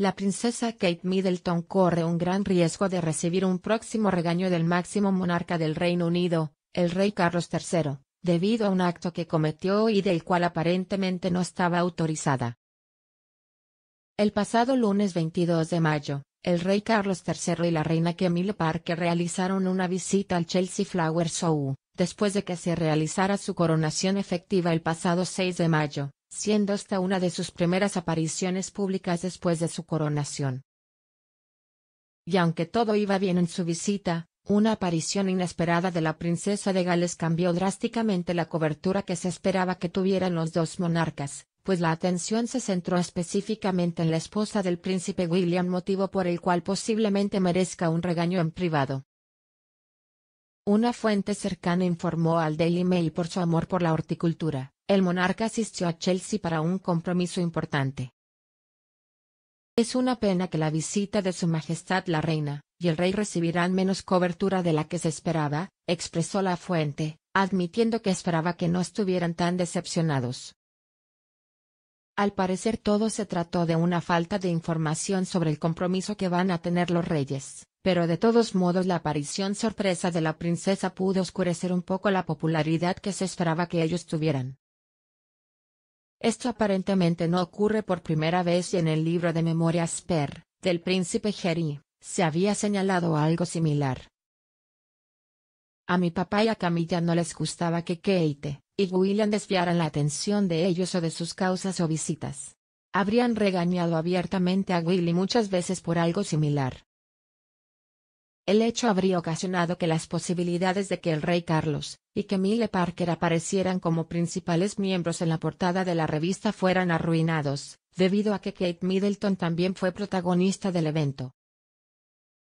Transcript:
La princesa Kate Middleton corre un gran riesgo de recibir un próximo regaño del máximo monarca del Reino Unido, el rey Carlos III, debido a un acto que cometió y del cual aparentemente no estaba autorizada. El pasado lunes 22 de mayo, el rey Carlos III y la reina Camille Parker realizaron una visita al Chelsea Flower Show, después de que se realizara su coronación efectiva el pasado 6 de mayo siendo esta una de sus primeras apariciones públicas después de su coronación. Y aunque todo iba bien en su visita, una aparición inesperada de la princesa de Gales cambió drásticamente la cobertura que se esperaba que tuvieran los dos monarcas, pues la atención se centró específicamente en la esposa del príncipe William motivo por el cual posiblemente merezca un regaño en privado. Una fuente cercana informó al Daily Mail por su amor por la horticultura, el monarca asistió a Chelsea para un compromiso importante. Es una pena que la visita de Su Majestad la Reina y el Rey recibirán menos cobertura de la que se esperaba, expresó la fuente, admitiendo que esperaba que no estuvieran tan decepcionados. Al parecer todo se trató de una falta de información sobre el compromiso que van a tener los reyes, pero de todos modos la aparición sorpresa de la princesa pudo oscurecer un poco la popularidad que se esperaba que ellos tuvieran. Esto aparentemente no ocurre por primera vez y en el libro de memorias Per, del príncipe Jerry, se había señalado algo similar. A mi papá y a Camilla no les gustaba que Kate y William desviaran la atención de ellos o de sus causas o visitas. Habrían regañado abiertamente a Willy muchas veces por algo similar. El hecho habría ocasionado que las posibilidades de que el rey Carlos y que Mille Parker aparecieran como principales miembros en la portada de la revista fueran arruinados, debido a que Kate Middleton también fue protagonista del evento.